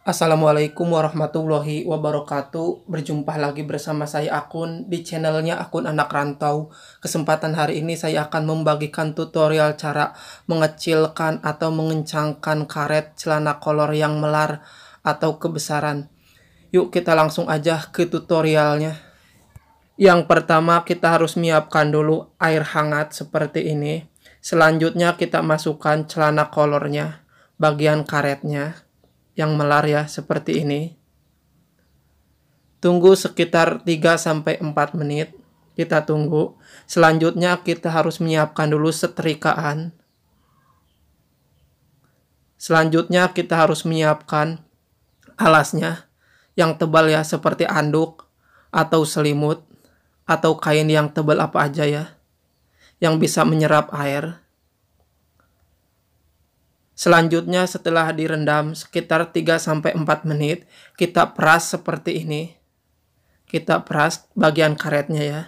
Assalamualaikum warahmatullahi wabarakatuh Berjumpa lagi bersama saya Akun di channelnya Akun Anak Rantau Kesempatan hari ini saya akan membagikan tutorial cara mengecilkan atau mengencangkan karet celana kolor yang melar atau kebesaran Yuk kita langsung aja ke tutorialnya Yang pertama kita harus menyiapkan dulu air hangat seperti ini Selanjutnya kita masukkan celana kolornya, bagian karetnya yang melar ya seperti ini. Tunggu sekitar 3-4 menit. Kita tunggu. Selanjutnya kita harus menyiapkan dulu setrikaan. Selanjutnya kita harus menyiapkan alasnya yang tebal ya seperti anduk atau selimut atau kain yang tebal apa aja ya yang bisa menyerap air. Selanjutnya setelah direndam sekitar 3-4 menit, kita peras seperti ini. Kita peras bagian karetnya ya.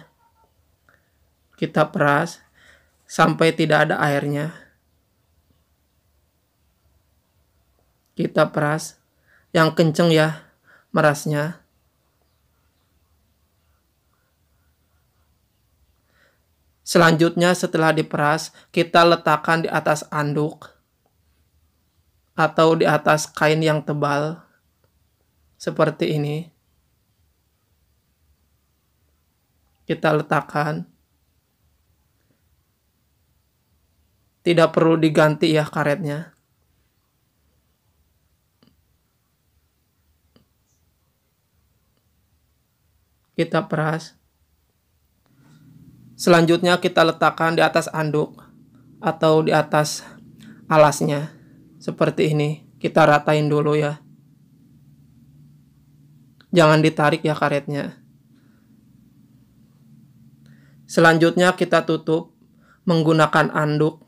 Kita peras sampai tidak ada airnya. Kita peras yang kenceng ya merasnya. Selanjutnya setelah diperas, kita letakkan di atas anduk atau di atas kain yang tebal seperti ini. Kita letakkan. Tidak perlu diganti ya karetnya. Kita peras. Selanjutnya kita letakkan di atas anduk atau di atas alasnya seperti ini. Kita ratain dulu ya. Jangan ditarik ya karetnya. Selanjutnya kita tutup menggunakan anduk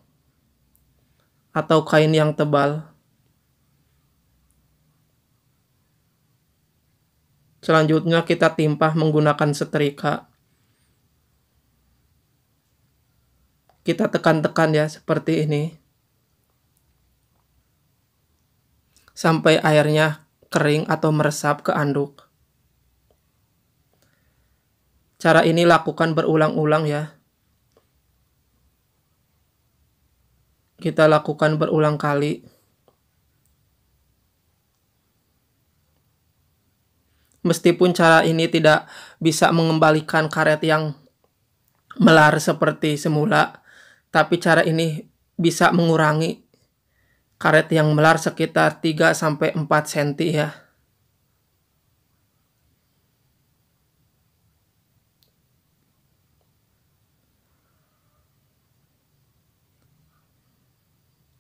atau kain yang tebal. Selanjutnya kita timpah menggunakan setrika. Kita tekan-tekan ya seperti ini. sampai airnya kering atau meresap ke anduk. Cara ini lakukan berulang-ulang ya. Kita lakukan berulang kali. Meskipun cara ini tidak bisa mengembalikan karet yang melar seperti semula, tapi cara ini bisa mengurangi karet yang melar sekitar 3 sampai 4 cm ya.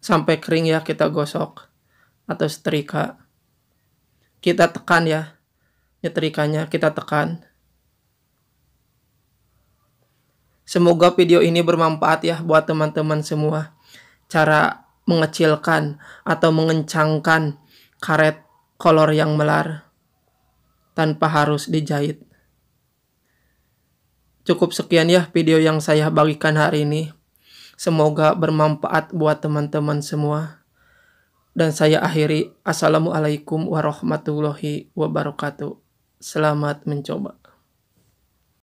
Sampai kering ya kita gosok atau setrika. Kita tekan ya nyetrikanya, kita tekan. Semoga video ini bermanfaat ya buat teman-teman semua. Cara mengecilkan atau mengencangkan karet kolor yang melar tanpa harus dijahit. Cukup sekian ya video yang saya bagikan hari ini. Semoga bermanfaat buat teman-teman semua. Dan saya akhiri, Assalamualaikum warahmatullahi wabarakatuh. Selamat mencoba.